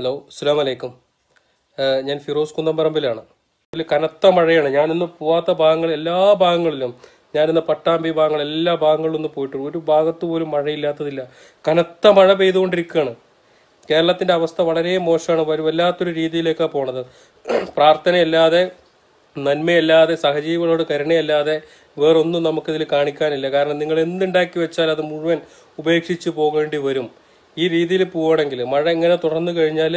hello അസ്സാം വലൈക്കും ഞാൻ ഫിറോസ് കുന്നംപറമ്പിലാണ് ഇതിൽ കനത്ത മഴയാണ് ഞാനിന്ന് പോവാത്ത ഭാഗങ്ങൾ എല്ലാ ഭാഗങ്ങളിലും ഞാനിന്ന് പട്ടാമ്പി ഭാഗങ്ങൾ എല്ലാ ഭാഗങ്ങളിലും ഒന്ന് പോയിട്ടുണ്ട് ഒരു ഭാഗത്ത് പോലും മഴയില്ലാത്തതില്ല കനത്ത മഴ പെയ്തുകൊണ്ടിരിക്കുകയാണ് കേരളത്തിൻ്റെ അവസ്ഥ വളരെ മോശമാണ് വല്ലാത്തൊരു രീതിയിലേക്കാണ് പോണത് പ്രാർത്ഥനയല്ലാതെ നന്മയല്ലാതെ സഹജീവികളോട് കരുണയല്ലാതെ വേറൊന്നും നമുക്കിതിൽ കാണിക്കാനില്ല കാരണം നിങ്ങൾ എന്തുണ്ടാക്കി വെച്ചാൽ അത് മുഴുവൻ ഉപേക്ഷിച്ച് പോകേണ്ടി വരും ഈ രീതിയിൽ പോവുകയാണെങ്കിൽ മഴ ഇങ്ങനെ തുടർന്നു കഴിഞ്ഞാൽ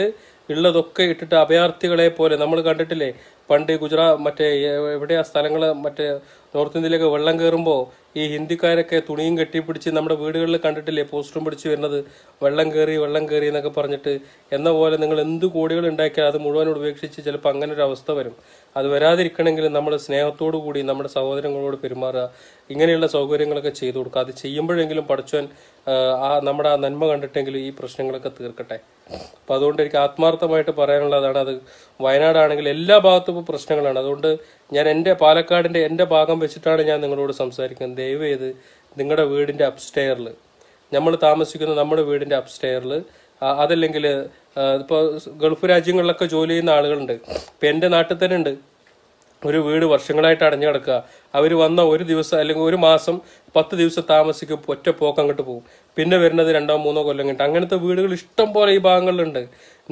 ഉള്ളതൊക്കെ ഇട്ടിട്ട് അഭയാർത്ഥികളെ പോലെ നമ്മൾ കണ്ടിട്ടില്ലേ പണ്ട് ഗുജറാത്ത് മറ്റേ എവിടെയാ സ്ഥലങ്ങൾ മറ്റേ നോർത്ത് ഇന്ത്യയിലേക്ക് വെള്ളം കയറുമ്പോൾ ഈ ഹിന്ദിക്കാരൊക്കെ തുണിയും കെട്ടിപ്പിടിച്ച് നമ്മുടെ വീടുകളിൽ കണ്ടിട്ടില്ലേ പോസ്റ്ററും പിടിച്ച് വരുന്നത് വെള്ളം കയറി വെള്ളം കയറി എന്നൊക്കെ പറഞ്ഞിട്ട് എന്ന പോലെ നിങ്ങൾ എന്ത് കോടികൾ ഉണ്ടാക്കിയാൽ അത് മുഴുവനോട് ഉപേക്ഷിച്ച് ചിലപ്പോൾ അങ്ങനെ ഒരു അവസ്ഥ വരും അത് വരാതിരിക്കണമെങ്കിൽ നമ്മൾ സ്നേഹത്തോടു കൂടി നമ്മുടെ സഹോദരങ്ങളോട് പെരുമാറുക ഇങ്ങനെയുള്ള സൗകര്യങ്ങളൊക്കെ ചെയ്തു കൊടുക്കുക അത് ചെയ്യുമ്പോഴെങ്കിലും പഠിച്ചവൻ ആ നമ്മുടെ ആ നന്മ കണ്ടിട്ടെങ്കിലും ഈ പ്രശ്നങ്ങളൊക്കെ തീർക്കട്ടെ അപ്പോൾ അതുകൊണ്ട് എനിക്ക് ആത്മാർത്ഥമായിട്ട് പറയാനുള്ളതാണ് അത് വയനാടാണെങ്കിൽ എല്ലാ ഭാഗത്തും ഇപ്പോൾ പ്രശ്നങ്ങളാണ് അതുകൊണ്ട് ഞാൻ എൻ്റെ പാലക്കാടിൻ്റെ എൻ്റെ ഭാഗം വെച്ചിട്ടാണ് ഞാൻ നിങ്ങളോട് സംസാരിക്കുന്നത് ദയവ് ചെയ്ത് നിങ്ങളുടെ വീടിൻ്റെ അപ്സ്റ്റെയറിൽ നമ്മൾ താമസിക്കുന്ന നമ്മുടെ വീടിൻ്റെ അപ്സ്റ്റെയറിൽ അതല്ലെങ്കിൽ ഇപ്പോൾ ഗൾഫ് രാജ്യങ്ങളിലൊക്കെ ജോലി ചെയ്യുന്ന ആളുകളുണ്ട് ഇപ്പം എൻ്റെ നാട്ടിൽ തന്നെ ഉണ്ട് ഒരു വീട് വർഷങ്ങളായിട്ട് അടഞ്ഞു കിടക്കുക അവർ വന്ന ഒരു ദിവസം അല്ലെങ്കിൽ ഒരു മാസം പത്ത് ദിവസം താമസിക്കും ഒറ്റ പോക്ക് അങ്ങോട്ട് പോകും പിന്നെ വരുന്നത് രണ്ടോ മൂന്നോ കൊല്ലം കിട്ടും അങ്ങനത്തെ വീടുകൾ ഇഷ്ടം പോലെ ഈ ഭാഗങ്ങളിലുണ്ട്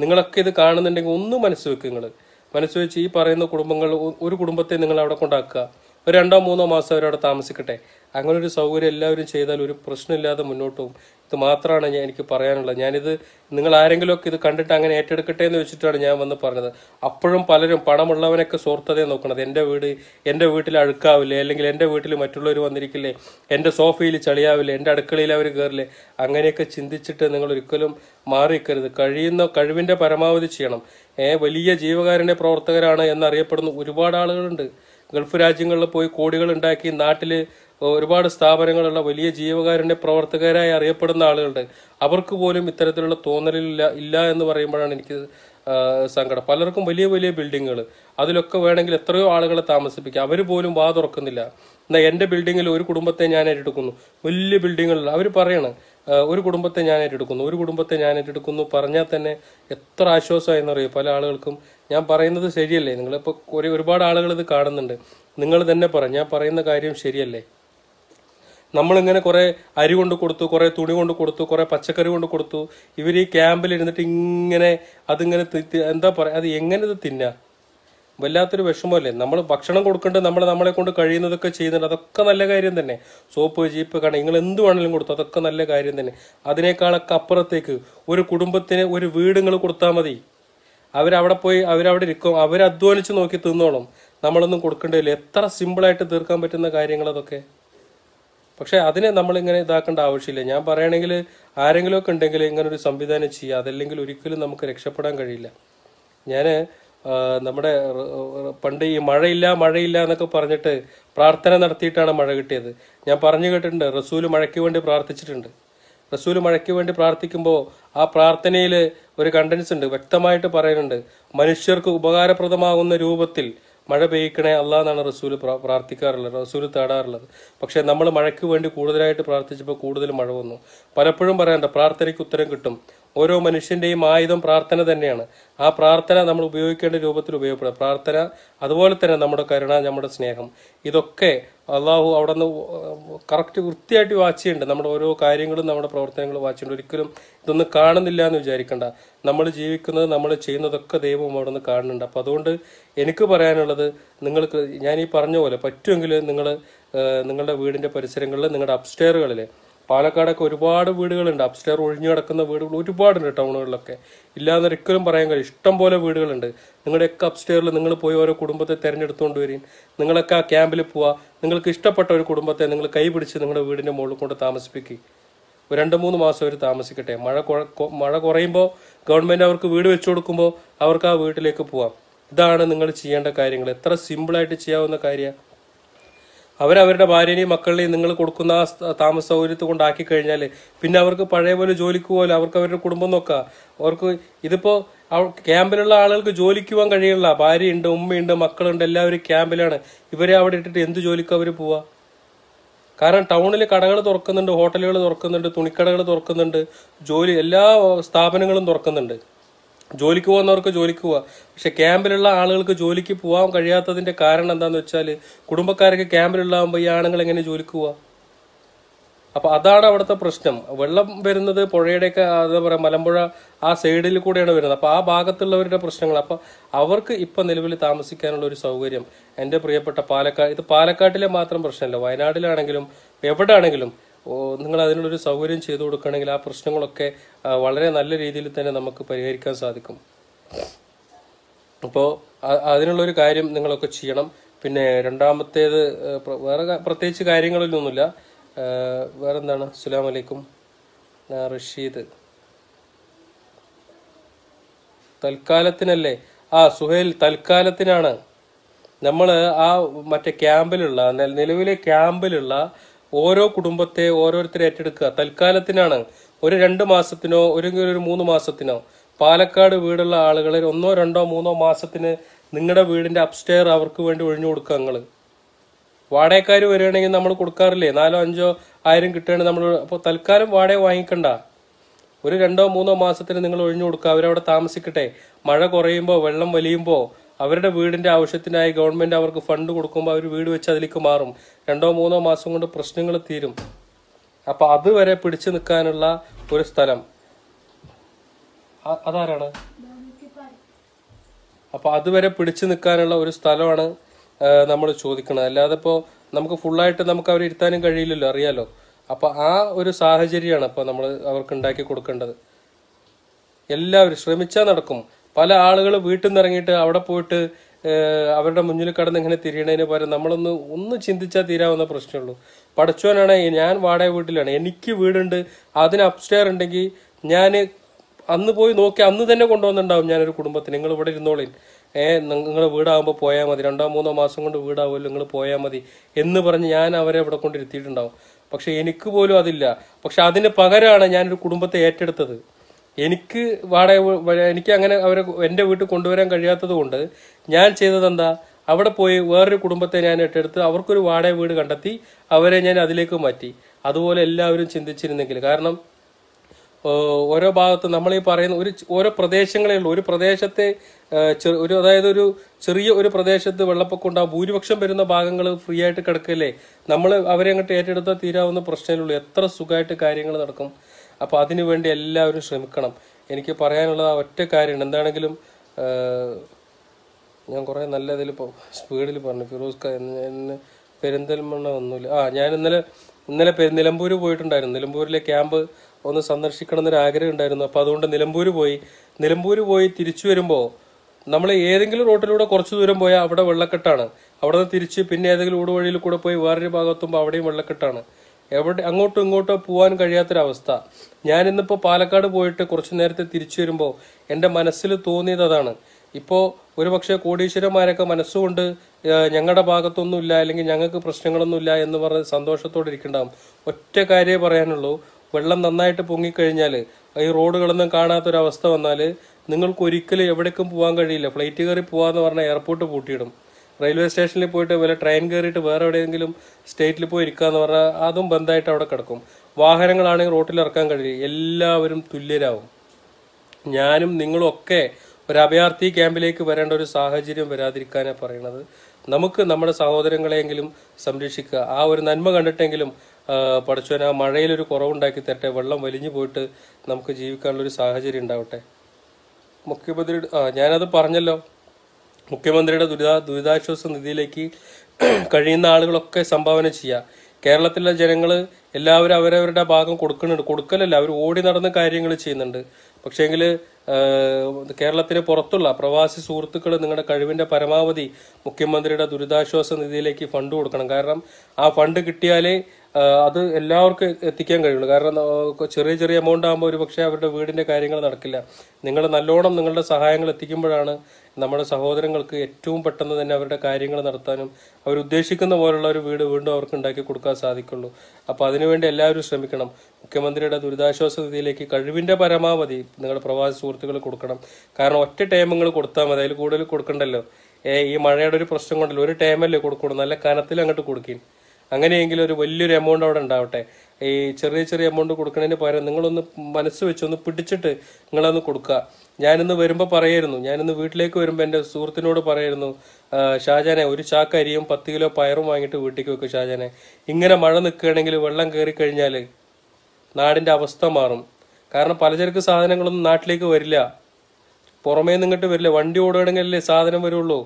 നിങ്ങളൊക്കെ ഇത് കാണുന്നുണ്ടെങ്കിൽ ഒന്ന് മനസ്സ് വെക്കുക നിങ്ങൾ മനസ്സ് വെച്ച് ഈ പറയുന്ന കുടുംബങ്ങൾ ഒരു കുടുംബത്തെ നിങ്ങൾ അവിടെ കൊണ്ടാക്കുക ഒരു രണ്ടോ മൂന്നോ മാസം അവരവിടെ താമസിക്കട്ടെ അങ്ങനൊരു സൗകര്യം എല്ലാവരും ചെയ്താൽ ഒരു പ്രശ്നമില്ലാതെ മുന്നോട്ട് പോകും ഇത് മാത്രമാണ് ഞാൻ എനിക്ക് പറയാനുള്ളത് ഞാനിത് നിങ്ങൾ ആരെങ്കിലുമൊക്കെ ഇത് കണ്ടിട്ട് അങ്ങനെ ഏറ്റെടുക്കട്ടെ എന്ന് വെച്ചിട്ടാണ് ഞാൻ വന്ന് പറഞ്ഞത് അപ്പോഴും പലരും പണമുള്ളവനൊക്കെ സുഹൃത്തതയെ നോക്കണത് എൻ്റെ വീട് എൻ്റെ വീട്ടിൽ അഴുക്കാവില്ലേ അല്ലെങ്കിൽ എൻ്റെ വീട്ടിൽ മറ്റുള്ളവർ വന്നിരിക്കില്ലേ എൻ്റെ സോഫയിൽ ചളിയാവില്ലേ എൻ്റെ അടുക്കളയിൽ അവർ കയറില്ലേ അങ്ങനെയൊക്കെ ചിന്തിച്ചിട്ട് നിങ്ങൾ ഒരിക്കലും മാറിക്കരുത് കഴിയുന്ന കഴിവിൻ്റെ പരമാവധി ചെയ്യണം ഏ വലിയ ജീവകാരുണ്യ പ്രവർത്തകരാണ് എന്നറിയപ്പെടുന്ന ഒരുപാട് ആളുകളുണ്ട് ഗൾഫ് രാജ്യങ്ങളിൽ പോയി കോടികൾ ഉണ്ടാക്കി നാട്ടിൽ ഒരുപാട് സ്ഥാപനങ്ങളുള്ള വലിയ ജീവകാരുണ്യ പ്രവർത്തകരായി അറിയപ്പെടുന്ന ആളുകളുണ്ട് അവർക്ക് പോലും ഇത്തരത്തിലുള്ള തോന്നലില്ല ഇല്ല എന്ന് പറയുമ്പോഴാണ് എനിക്ക് സങ്കടം പലർക്കും വലിയ വലിയ ബിൽഡിങ്ങുകൾ അതിലൊക്കെ വേണമെങ്കിൽ എത്രയോ ആളുകളെ താമസിപ്പിക്കുക അവർ പോലും വാ തുറക്കുന്നില്ല എന്നാൽ എൻ്റെ ബിൽഡിങ്ങിൽ ഒരു കുടുംബത്തെ ഞാൻ ഏറ്റെടുക്കുന്നു വലിയ ബിൽഡിങ്ങുകളിൽ അവർ പറയണം ഒരു കുടുംബത്തെ ഞാൻ ഏറ്റെടുക്കുന്നു ഒരു കുടുംബത്തെ ഞാൻ ഏറ്റെടുക്കുന്നു പറഞ്ഞാൽ തന്നെ എത്ര ആശ്വാസമായി എന്നറിയോ പല ആളുകൾക്കും ഞാൻ പറയുന്നത് ശരിയല്ലേ നിങ്ങളിപ്പോൾ ഒരുപാട് ആളുകൾ ഇത് കാണുന്നുണ്ട് നിങ്ങൾ തന്നെ പറ ഞാൻ പറയുന്ന കാര്യം ശരിയല്ലേ നമ്മളിങ്ങനെ കുറേ അരി കൊണ്ട് കൊടുത്തു കുറേ തുണി കൊണ്ട് കൊടുത്തു കുറേ പച്ചക്കറി കൊണ്ട് കൊടുത്തു ഇവർ ഈ ഇരുന്നിട്ട് ഇങ്ങനെ അതിങ്ങനെ എന്താ പറയുക അത് എങ്ങനെ ഇത് തിന്നാ വല്ലാത്തൊരു വിഷമമല്ലേ നമ്മൾ ഭക്ഷണം കൊടുക്കേണ്ടത് നമ്മൾ നമ്മളെ കൊണ്ട് കഴിയുന്നതൊക്കെ ചെയ്യുന്നുണ്ട് അതൊക്കെ നല്ല കാര്യം തന്നെ സോപ്പ് ജീപ്പ് കണ നിങ്ങൾ എന്ത് വേണമെങ്കിലും കൊടുത്തു അതൊക്കെ നല്ല കാര്യം തന്നെ അതിനേക്കാളൊക്കെ അപ്പുറത്തേക്ക് ഒരു കുടുംബത്തിന് ഒരു വീട് നിങ്ങൾ കൊടുത്താൽ മതി അവരവിടെ പോയി അവരവിടെ ഇരിക്കും അവരധ്വാനിച്ച് നോക്കി തിന്നോളും നമ്മളൊന്നും കൊടുക്കേണ്ടതില്ല എത്ര സിമ്പിളായിട്ട് തീർക്കാൻ പറ്റുന്ന കാര്യങ്ങളതൊക്കെ പക്ഷെ അതിനെ നമ്മൾ ഇങ്ങനെ ഇതാക്കേണ്ട ആവശ്യമില്ല ഞാൻ പറയണമെങ്കിൽ ആരെങ്കിലുമൊക്കെ ഉണ്ടെങ്കിൽ ഇങ്ങനെ ഒരു സംവിധാനം ചെയ്യുക അതല്ലെങ്കിൽ ഒരിക്കലും നമുക്ക് രക്ഷപ്പെടാൻ കഴിയില്ല ഞാൻ നമ്മുടെ പണ്ട് ഈ മഴയില്ല മഴയില്ല എന്നൊക്കെ പറഞ്ഞിട്ട് പ്രാർത്ഥന നടത്തിയിട്ടാണ് മഴ കിട്ടിയത് ഞാൻ പറഞ്ഞു കേട്ടിട്ടുണ്ട് റസൂല് മഴയ്ക്ക് വേണ്ടി പ്രാർത്ഥിച്ചിട്ടുണ്ട് റസൂല് മഴയ്ക്ക് വേണ്ടി പ്രാർത്ഥിക്കുമ്പോൾ ആ പ്രാർത്ഥനയിൽ ഒരു കണ്ടൻസ് ഉണ്ട് വ്യക്തമായിട്ട് പറയുന്നുണ്ട് മനുഷ്യർക്ക് ഉപകാരപ്രദമാകുന്ന രൂപത്തിൽ മഴ പെയ്യിക്കണേ അല്ല എന്നാണ് റസൂൽ പ്രാർത്ഥിക്കാറുള്ളത് റസൂൽ തേടാറുള്ളത് പക്ഷേ നമ്മൾ മഴയ്ക്ക് വേണ്ടി കൂടുതലായിട്ട് പ്രാർത്ഥിച്ചപ്പോൾ കൂടുതൽ മഴ വന്നു പലപ്പോഴും പറയാറുണ്ട് പ്രാർത്ഥനയ്ക്ക് ഉത്തരം കിട്ടും ഓരോ മനുഷ്യൻ്റെയും ആയുധം പ്രാർത്ഥന തന്നെയാണ് ആ പ്രാർത്ഥന നമ്മൾ ഉപയോഗിക്കേണ്ട രൂപത്തിൽ ഉപയോഗപ്പെടുക പ്രാർത്ഥന അതുപോലെ തന്നെ നമ്മുടെ കരുണ നമ്മുടെ സ്നേഹം ഇതൊക്കെ അള്ളാഹു അവിടെ നിന്ന് കറക്റ്റ് വൃത്തിയായിട്ട് വാച്ച് ചെയ്യുന്നുണ്ട് നമ്മുടെ ഓരോ കാര്യങ്ങളും നമ്മുടെ പ്രവർത്തനങ്ങളും വാച്ച് ചെയ്യുന്നുണ്ട് ഒരിക്കലും ഇതൊന്നും കാണുന്നില്ല എന്ന് വിചാരിക്കേണ്ട നമ്മൾ ജീവിക്കുന്നത് നമ്മൾ ചെയ്യുന്നതൊക്കെ ദൈവം അവിടെ നിന്ന് കാണുന്നുണ്ട് അപ്പോൾ അതുകൊണ്ട് എനിക്ക് പറയാനുള്ളത് നിങ്ങൾക്ക് ഞാൻ ഈ പറഞ്ഞ പോലെ പറ്റുമെങ്കിൽ നിങ്ങൾ നിങ്ങളുടെ വീടിൻ്റെ പരിസരങ്ങളിൽ നിങ്ങളുടെ അപ്സ്റ്റെയറുകളിൽ പാലക്കാടൊക്കെ ഒരുപാട് വീടുകളുണ്ട് അപ്സ്റ്റെയർ ഒഴിഞ്ഞു കിടക്കുന്ന വീടുകൾ ഒരുപാടുണ്ട് ടൗണുകളിലൊക്കെ ഇല്ലാന്ന് ഒരിക്കലും പറയാൻ കഴിയും ഇഷ്ടം പോലെ വീടുകളുണ്ട് നിങ്ങളുടെയൊക്കെ അപ്സ്റ്റേറിൽ നിങ്ങൾ പോയി ഓരോ കുടുംബത്തെ തിരഞ്ഞെടുത്തുകൊണ്ട് വരും നിങ്ങളൊക്കെ ആ ക്യാമ്പിൽ പോവുക നിങ്ങൾക്ക് ഇഷ്ടപ്പെട്ട ഒരു കുടുംബത്തെ നിങ്ങൾ കൈപിടിച്ച് നിങ്ങളുടെ വീടിൻ്റെ മുകളിൽ കൊണ്ട് താമസിപ്പിക്കുക ഒരു രണ്ട് മൂന്ന് മാസം അവർ താമസിക്കട്ടെ മഴ മഴ കുറയുമ്പോൾ ഗവൺമെൻറ് അവർക്ക് വീട് വെച്ചു കൊടുക്കുമ്പോൾ അവർക്ക് ആ വീട്ടിലേക്ക് പോവാം ഇതാണ് നിങ്ങൾ ചെയ്യേണ്ട കാര്യങ്ങൾ എത്ര സിമ്പിളായിട്ട് ചെയ്യാവുന്ന കാര്യമാണ് അവരവരുടെ ഭാര്യനെയും മക്കളെയും നിങ്ങൾ കൊടുക്കുന്ന താമസ സൗകര്യത്തെ കൊണ്ടാക്കി കഴിഞ്ഞാൽ പിന്നെ അവർക്ക് പഴയ പോലെ ജോലിക്ക് പോലെ അവർക്ക് അവരുടെ കുടുംബം നോക്കുക അവർക്ക് ഇതിപ്പോൾ ക്യാമ്പിലുള്ള ആളുകൾക്ക് ജോലിക്ക് പോകാൻ കഴിയില്ല ഭാര്യയുണ്ട് ഉമ്മയുണ്ട് മക്കളുണ്ട് എല്ലാവരും ക്യാമ്പിലാണ് ഇവരെ അവിടെ ഇട്ടിട്ട് എന്ത് ജോലിക്ക് അവർ പോവുക കാരണം ടൗണിൽ കടകൾ തുറക്കുന്നുണ്ട് ഹോട്ടലുകൾ തുറക്കുന്നുണ്ട് തുണിക്കടകൾ തുറക്കുന്നുണ്ട് ജോലി എല്ലാ സ്ഥാപനങ്ങളും തുറക്കുന്നുണ്ട് ജോലിക്ക് പോകുന്നവർക്ക് ജോലിക്ക് പോവാം പക്ഷെ ക്യാമ്പിലുള്ള ആളുകൾക്ക് ജോലിക്ക് പോകാൻ കഴിയാത്തതിന്റെ കാരണം എന്താണെന്ന് വെച്ചാൽ കുടുംബക്കാരൊക്കെ ക്യാമ്പിലുള്ളാകുമ്പോൾ ഈ ആണുങ്ങൾ എങ്ങനെ ജോലിക്ക് പോവാം അപ്പോൾ അതാണ് അവിടുത്തെ പ്രശ്നം വെള്ളം വരുന്നത് പുഴയുടെയൊക്കെ എന്താ പറയുക മലമ്പുഴ ആ സൈഡിൽ കൂടെയാണ് വരുന്നത് അപ്പോൾ ആ ഭാഗത്തുള്ളവരുടെ പ്രശ്നങ്ങൾ അപ്പോൾ അവർക്ക് ഇപ്പം നിലവിൽ താമസിക്കാനുള്ള ഒരു സൗകര്യം എൻ്റെ പ്രിയപ്പെട്ട പാലക്കാട് ഇത് പാലക്കാട്ടിലെ മാത്രം പ്രശ്നമല്ല വയനാട്ടിലാണെങ്കിലും എവിടെ ആണെങ്കിലും നിങ്ങൾ അതിനുള്ളൊരു സൗകര്യം ചെയ്തു കൊടുക്കുകയാണെങ്കിൽ ആ പ്രശ്നങ്ങളൊക്കെ വളരെ നല്ല രീതിയിൽ തന്നെ നമുക്ക് പരിഹരിക്കാൻ സാധിക്കും അപ്പോൾ അതിനുള്ളൊരു കാര്യം നിങ്ങളൊക്കെ ചെയ്യണം പിന്നെ രണ്ടാമത്തേത് വേറെ പ്രത്യേകിച്ച് കാര്യങ്ങളിലൊന്നുമില്ല വേറെ എന്താണ് അസ്സാം വലൈക്കും റഷീദ് തൽക്കാലത്തിനല്ലേ ആ സുഹേൽ തൽക്കാലത്തിനാണ് നമ്മൾ ആ മറ്റേ ക്യാമ്പിലുള്ള നിലവിലെ ക്യാമ്പിലുള്ള ഓരോ കുടുംബത്തെ ഓരോരുത്തരെ ഏറ്റെടുക്കുക തൽക്കാലത്തിനാണ് ഒരു രണ്ട് മാസത്തിനോ ഒരുങ്കിൽ ഒരു മൂന്ന് മാസത്തിനോ പാലക്കാട് വീടുള്ള ആളുകളിൽ ഒന്നോ രണ്ടോ മൂന്നോ മാസത്തിന് നിങ്ങളുടെ വീടിൻ്റെ അപ്സ്റ്റെയർ അവർക്ക് വേണ്ടി ഒഴിഞ്ഞു കൊടുക്കുക നിങ്ങൾ വാടകക്കാർ വരികയാണെങ്കിൽ നമ്മൾ കൊടുക്കാറില്ലേ നാലോ അഞ്ചോ ആയിരം കിട്ടുകയാണെങ്കിൽ നമ്മൾ അപ്പോൾ തൽക്കാലം വാടക വാങ്ങിക്കണ്ട ഒരു രണ്ടോ മൂന്നോ മാസത്തിന് നിങ്ങൾ ഒഴിഞ്ഞു കൊടുക്കുക അവരവിടെ താമസിക്കട്ടെ മഴ കുറയുമ്പോൾ വെള്ളം വലിയുമ്പോൾ അവരുടെ വീടിൻ്റെ ആവശ്യത്തിനായി ഗവൺമെൻറ് അവർക്ക് ഫണ്ട് കൊടുക്കുമ്പോൾ അവർ വീട് വെച്ച് അതിലേക്ക് മാറും രണ്ടോ മൂന്നോ മാസം കൊണ്ട് പ്രശ്നങ്ങൾ തീരും അപ്പോൾ അതുവരെ പിടിച്ചു നിൽക്കാനുള്ള ഒരു സ്ഥലം അതാരാണ് അപ്പോൾ അതുവരെ പിടിച്ചു നിൽക്കാനുള്ള ഒരു സ്ഥലമാണ് നമ്മൾ ചോദിക്കുന്നത് അല്ലാതെ ഇപ്പോൾ നമുക്ക് ഫുള്ളായിട്ട് നമുക്ക് അവരെ ഇരുത്താനും കഴിയില്ലല്ലോ അറിയാലോ അപ്പോൾ ആ ഒരു സാഹചര്യമാണ് അപ്പോൾ നമ്മൾ അവർക്ക് ഉണ്ടാക്കി കൊടുക്കേണ്ടത് എല്ലാവരും ശ്രമിച്ചാൽ നടക്കും പല ആളുകൾ വീട്ടിൽ നിന്ന് ഇറങ്ങിയിട്ട് അവിടെ പോയിട്ട് അവരുടെ മുന്നിൽ കടന്ന് ഇങ്ങനെ തിരിയണതിന് പകരം നമ്മളൊന്ന് ഒന്ന് ചിന്തിച്ചാൽ തീരാവുന്ന പ്രശ്നമുള്ളൂ പഠിച്ചവനാണ് ഞാൻ വാടക വീട്ടിലാണ് എനിക്ക് വീടുണ്ട് അതിന് അപ്സ്റ്റെയർ ഉണ്ടെങ്കിൽ ഞാൻ അന്ന് പോയി നോക്കി അന്ന് തന്നെ കൊണ്ടുവന്നിട്ടുണ്ടാവും ഞാനൊരു കുടുംബത്തിന് നിങ്ങൾ ഇവിടെ ഇരുന്നോളി ഏ നിങ്ങൾ വീടാകുമ്പോൾ പോയാൽ മതി രണ്ടോ മൂന്നോ മാസം കൊണ്ട് വീടാവുമല്ലോ നിങ്ങൾ പോയാൽ മതി എന്ന് പറഞ്ഞ് ഞാൻ അവരെ ഇവിടെ കൊണ്ടിരുത്തിയിട്ടുണ്ടാവും പക്ഷെ എനിക്ക് പോലും അതില്ല പക്ഷെ അതിന് പകരമാണ് ഞാനൊരു കുടുംബത്തെ ഏറ്റെടുത്തത് എനിക്ക് വാടക എനിക്ക് അങ്ങനെ അവരെ എൻ്റെ വീട്ടിൽ കൊണ്ടുവരാൻ കഴിയാത്തത് കൊണ്ട് ഞാൻ ചെയ്തത് എന്താ അവിടെ പോയി വേറൊരു കുടുംബത്തെ ഞാൻ ഏറ്റെടുത്ത് അവർക്കൊരു വാടക വീട് കണ്ടെത്തി അവരെ ഞാൻ അതിലേക്ക് മാറ്റി അതുപോലെ എല്ലാവരും ചിന്തിച്ചിരുന്നെങ്കിൽ കാരണം ഓരോ ഭാഗത്ത് നമ്മൾ ഈ പറയുന്ന ഒരു ഓരോ പ്രദേശങ്ങളെ ഉള്ളൂ ഒരു പ്രദേശത്തെ ഒരു അതായത് ഒരു ചെറിയ ഒരു പ്രദേശത്ത് വെള്ളപ്പൊക്കം ഉണ്ടാകും ഭൂരിപക്ഷം വരുന്ന ഭാഗങ്ങൾ ഫ്രീ ആയിട്ട് കിടക്കല്ലേ നമ്മൾ അവരെ അങ്ങോട്ട് ഏറ്റെടുത്താൽ തീരാവുന്ന പ്രശ്നമേ ഉള്ളൂ എത്ര സുഖമായിട്ട് കാര്യങ്ങൾ നടക്കും അപ്പോൾ അതിനുവേണ്ടി എല്ലാവരും ശ്രമിക്കണം എനിക്ക് പറയാനുള്ളത് ഒറ്റ കാര്യമാണ് എന്താണെങ്കിലും ഞാൻ കുറേ നല്ല ഇതിൽ സ്പീഡിൽ പറഞ്ഞു ഫിറോസ് എന്നെ പെരിന്തൽമണ്ണ ഒന്നുമില്ല ആ ഞാൻ ഇന്നലെ ഇന്നലെ പെരു നിലമ്പൂർ പോയിട്ടുണ്ടായിരുന്നു നിലമ്പൂരിലെ ക്യാമ്പ് ഒന്ന് സന്ദർശിക്കണം എന്നൊരു ആഗ്രഹം ഉണ്ടായിരുന്നു അപ്പോൾ അതുകൊണ്ട് നിലമ്പൂർ പോയി നിലമ്പൂർ പോയി തിരിച്ചു വരുമ്പോൾ നമ്മൾ ഏതെങ്കിലും റോട്ടിലൂടെ കുറച്ച് ദൂരം പോയാൽ അവിടെ വെള്ളക്കെട്ടാണ് അവിടെ നിന്ന് തിരിച്ച് പിന്നെ ഏതെങ്കിലും ഊടുവഴിയിൽ കൂടെ പോയി വേറൊരു ഭാഗത്തുമ്പോൾ അവിടെയും വെള്ളക്കെട്ടാണ് എവിടെ അങ്ങോട്ടും ഇങ്ങോട്ടോ പോകാൻ കഴിയാത്തൊരവസ്ഥ ഞാൻ ഇന്നിപ്പോൾ പാലക്കാട് പോയിട്ട് കുറച്ചു നേരത്തെ തിരിച്ചു വരുമ്പോൾ എൻ്റെ മനസ്സിൽ തോന്നിയത് അതാണ് ഇപ്പോൾ ഒരുപക്ഷെ കോടീശ്വരന്മാരൊക്കെ മനസ്സുകൊണ്ട് ഞങ്ങളുടെ ഭാഗത്തൊന്നുമില്ല അല്ലെങ്കിൽ ഞങ്ങൾക്ക് പ്രശ്നങ്ങളൊന്നുമില്ല എന്ന് പറഞ്ഞ് സന്തോഷത്തോടെ ഇരിക്കണ്ടാവും ഒറ്റ കാര്യമേ പറയാനുള്ളൂ വെള്ളം നന്നായിട്ട് പൊങ്ങിക്കഴിഞ്ഞാൽ ഈ റോഡുകളൊന്നും കാണാത്തൊരവസ്ഥ വന്നാൽ നിങ്ങൾക്ക് ഒരിക്കലും എവിടേക്കും പോകാൻ കഴിയില്ല ഫ്ലൈറ്റ് കയറി പോകാമെന്ന് പറഞ്ഞാൽ എയർപോർട്ട് പൂട്ടിയിടും റെയിൽവേ സ്റ്റേഷനിൽ പോയിട്ട് വല്ല ട്രെയിൻ കയറിയിട്ട് വേറെ എവിടെയെങ്കിലും സ്റ്റേറ്റിൽ പോയി ഇരിക്കുക എന്ന് പറഞ്ഞാൽ അതും ബന്ധമായിട്ട് അവിടെ കിടക്കും വാഹനങ്ങളാണെങ്കിൽ റോട്ടിൽ ഇറക്കാൻ കഴിയും എല്ലാവരും തുല്യരാകും ഞാനും നിങ്ങളും ഒക്കെ ഒരു അഭയാർത്ഥി ക്യാമ്പിലേക്ക് വരേണ്ട ഒരു സാഹചര്യം വരാതിരിക്കാനാണ് പറയുന്നത് നമുക്ക് നമ്മുടെ സഹോദരങ്ങളെയെങ്കിലും സംരക്ഷിക്കുക ആ ഒരു നന്മ കണ്ടിട്ടെങ്കിലും പഠിച്ചവൻ ആ മഴയിലൊരു കുറവുണ്ടാക്കി തരട്ടെ വെള്ളം വലിഞ്ഞു പോയിട്ട് നമുക്ക് ജീവിക്കാനുള്ളൊരു സാഹചര്യം ഉണ്ടാവട്ടെ മുഖ്യമന്ത്രി ഞാനത് പറഞ്ഞല്ലോ മുഖ്യമന്ത്രിയുടെ ദുരിതാ ദുരിതാശ്വാസ നിധിയിലേക്ക് കഴിയുന്ന ആളുകളൊക്കെ സംഭാവന ചെയ്യുക കേരളത്തിലെ ജനങ്ങൾ എല്ലാവരും അവരവരുടെ ഭാഗം കൊടുക്കുന്നുണ്ട് കൊടുക്കലല്ല അവർ ഓടി നടന്ന് കാര്യങ്ങൾ ചെയ്യുന്നുണ്ട് പക്ഷേങ്കിൽ കേരളത്തിന് പുറത്തുള്ള പ്രവാസി സുഹൃത്തുക്കൾ നിങ്ങളുടെ കഴിവിൻ്റെ പരമാവധി മുഖ്യമന്ത്രിയുടെ ദുരിതാശ്വാസ നിധിയിലേക്ക് ഫണ്ട് കൊടുക്കണം കാരണം ആ ഫണ്ട് കിട്ടിയാലേ അത് എല്ലാവർക്കും എത്തിക്കാൻ കഴിയുള്ളൂ കാരണം ചെറിയ ചെറിയ എമൗണ്ട് ആകുമ്പോൾ ഒരു പക്ഷേ അവരുടെ വീടിൻ്റെ കാര്യങ്ങൾ നടക്കില്ല നിങ്ങൾ നല്ലോണം നിങ്ങളുടെ സഹായങ്ങൾ എത്തിക്കുമ്പോഴാണ് നമ്മുടെ സഹോദരങ്ങൾക്ക് ഏറ്റവും പെട്ടെന്ന് തന്നെ അവരുടെ കാര്യങ്ങൾ നടത്താനും അവരുദ്ദേശിക്കുന്ന പോലുള്ള ഒരു വീട് വീണ്ടും അവർക്ക് ഉണ്ടാക്കി കൊടുക്കാൻ സാധിക്കുള്ളൂ അപ്പോൾ അതിനുവേണ്ടി എല്ലാവരും ശ്രമിക്കണം മുഖ്യമന്ത്രിയുടെ ദുരിതാശ്വാസ നിധിയിലേക്ക് കഴിവിൻ്റെ പരമാവധി നിങ്ങളുടെ പ്രവാസി സുഹൃത്തുക്കൾ കൊടുക്കണം കാരണം ഒറ്റ ടൈമുകൾ കൊടുത്താൽ മതി അതിൽ കൂടുതൽ കൊടുക്കണ്ടല്ലോ ഏ ഈ മഴയുടെ ഒരു പ്രശ്നം കൊണ്ടല്ലോ ഒരു ടൈമല്ലേ കൊടുക്കുള്ളൂ നല്ല കനത്തിൽ അങ്ങോട്ട് കൊടുക്കുകയും അങ്ങനെയെങ്കിലും ഒരു വലിയൊരു എമൗണ്ട് അവിടെ ഉണ്ടാവട്ടെ ഈ ചെറിയ ചെറിയ എമൗണ്ട് കൊടുക്കുന്നതിന് പകരം നിങ്ങളൊന്ന് മനസ്സ് വെച്ച് ഒന്ന് പിടിച്ചിട്ട് നിങ്ങളൊന്ന് കൊടുക്കുക ഞാനിന്ന് വരുമ്പോൾ പറയായിരുന്നു ഞാനിന്ന് വീട്ടിലേക്ക് വരുമ്പോൾ എൻ്റെ സുഹൃത്തിനോട് പറയായിരുന്നു ഷാജാനെ ഒരു ചാക്ക അരിയും പത്ത് കിലോ പയറും വാങ്ങിയിട്ട് വീട്ടിലേക്ക് വെക്കും ഷാജാനെ ഇങ്ങനെ മഴ നിൽക്കുകയാണെങ്കിൽ വെള്ളം കയറി കഴിഞ്ഞാൽ നാടിൻ്റെ അവസ്ഥ മാറും കാരണം പലചരക്ക് സാധനങ്ങളൊന്നും നാട്ടിലേക്ക് വരില്ല പുറമേ നിന്നിട്ട് വരില്ല വണ്ടി അല്ലേ സാധനം വരുള്ളൂ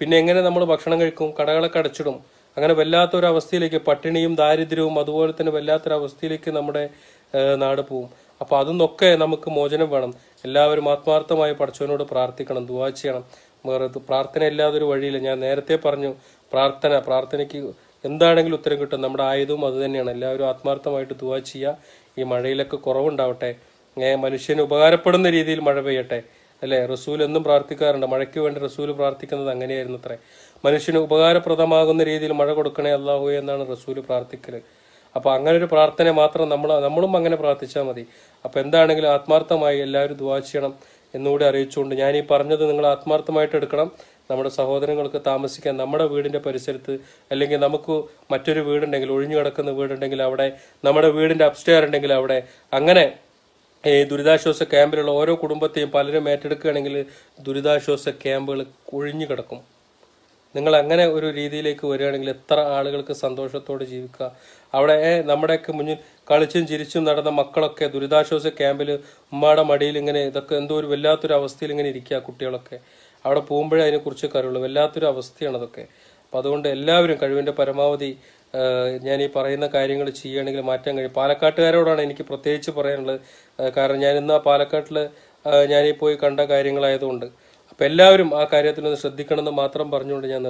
പിന്നെ എങ്ങനെ നമ്മൾ ഭക്ഷണം കഴിക്കും കടകളൊക്കെ അടച്ചിടും അങ്ങനെ വല്ലാത്തൊരവസ്ഥയിലേക്ക് പട്ടിണിയും ദാരിദ്ര്യവും അതുപോലെ തന്നെ വല്ലാത്തൊരവസ്ഥയിലേക്ക് നമ്മുടെ നാട് പോവും അപ്പോൾ അതൊന്നൊക്കെ നമുക്ക് മോചനം വേണം എല്ലാവരും ആത്മാർത്ഥമായി പഠിച്ചവനോട് പ്രാർത്ഥിക്കണം ദുവാ ചെയ്യണം പ്രാർത്ഥന ഇല്ലാതെ ഒരു വഴിയില്ല ഞാൻ നേരത്തെ പറഞ്ഞു പ്രാർത്ഥന പ്രാർത്ഥനയ്ക്ക് എന്താണെങ്കിലും ഉത്തരം കിട്ടും നമ്മുടെ ആയുധവും അതുതന്നെയാണ് എല്ലാവരും ആത്മാർത്ഥമായിട്ട് ദുവാ ചെയ്യുക ഈ മഴയിലൊക്കെ കുറവുണ്ടാവട്ടെ മനുഷ്യന് ഉപകാരപ്പെടുന്ന രീതിയിൽ മഴ പെയ്യട്ടെ അല്ലേ റസൂൽ എന്നും പ്രാർത്ഥിക്കാറുണ്ട് മഴയ്ക്ക് വേണ്ടി റസൂൽ പ്രാർത്ഥിക്കുന്നത് അങ്ങനെയായിരുന്നു അത്രേ മനുഷ്യന് ഉപകാരപ്രദമാകുന്ന രീതിയിൽ മഴ കൊടുക്കണേ അള്ളാഹു എന്നാണ് റസൂൽ പ്രാർത്ഥിക്കൽ അപ്പോൾ അങ്ങനെ ഒരു പ്രാർത്ഥന മാത്രം നമ്മൾ നമ്മളും അങ്ങനെ പ്രാർത്ഥിച്ചാൽ മതി അപ്പോൾ എന്താണെങ്കിലും ആത്മാർത്ഥമായി എല്ലാവരും ദുവാ ചെയ്യണം എന്നുകൂടി അറിയിച്ചുകൊണ്ട് ഞാൻ ഈ പറഞ്ഞത് നിങ്ങൾ ആത്മാർത്ഥമായിട്ട് എടുക്കണം നമ്മുടെ സഹോദരങ്ങൾക്ക് താമസിക്കാൻ നമ്മുടെ വീടിൻ്റെ പരിസരത്ത് അല്ലെങ്കിൽ നമുക്ക് മറ്റൊരു വീടുണ്ടെങ്കിൽ ഒഴിഞ്ഞു കിടക്കുന്ന വീടുണ്ടെങ്കിൽ അവിടെ നമ്മുടെ വീടിൻ്റെ അപ്സ്റ്റെയർ ഉണ്ടെങ്കിൽ അവിടെ അങ്ങനെ ഈ ദുരിതാശ്വാസ ക്യാമ്പിലുള്ള ഓരോ കുടുംബത്തെയും പലരും ഏറ്റെടുക്കുകയാണെങ്കിൽ ദുരിതാശ്വാസ ക്യാമ്പുകൾ കൊഴിഞ്ഞു കിടക്കും നിങ്ങൾ അങ്ങനെ ഒരു രീതിയിലേക്ക് വരികയാണെങ്കിൽ എത്ര ആളുകൾക്ക് സന്തോഷത്തോടെ ജീവിക്കുക അവിടെ നമ്മുടെയൊക്കെ മുന്നിൽ കളിച്ചും ചിരിച്ചും നടന്ന മക്കളൊക്കെ ദുരിതാശ്വാസ ക്യാമ്പിൽ ഉമ്മയുടെ മടിയിൽ ഇങ്ങനെ ഇതൊക്കെ എന്തോ ഒരു വല്ലാത്തൊരു അവസ്ഥയിൽ ഇങ്ങനെ ഇരിക്കുക കുട്ടികളൊക്കെ അവിടെ പോകുമ്പോഴേ അതിനെക്കുറിച്ചൊക്കെ അറിയുള്ളൂ വല്ലാത്തൊരു അവസ്ഥയാണ് അതൊക്കെ അപ്പോൾ അതുകൊണ്ട് എല്ലാവരും കഴിവിൻ്റെ പരമാവധി ഞാൻ ഈ പറയുന്ന കാര്യങ്ങൾ ചെയ്യുകയാണെങ്കിൽ മാറ്റാൻ കഴിയും പാലക്കാട്ടുകാരോടാണ് എനിക്ക് പ്രത്യേകിച്ച് പറയാനുള്ളത് കാരണം ഞാൻ ഇന്ന് ആ പാലക്കാട്ടിൽ ഞാനീ പോയി കണ്ട കാര്യങ്ങളായതുകൊണ്ട് അപ്പോൾ എല്ലാവരും ആ കാര്യത്തിനൊന്ന് ശ്രദ്ധിക്കണമെന്ന് മാത്രം പറഞ്ഞുകൊണ്ട് ഞാൻ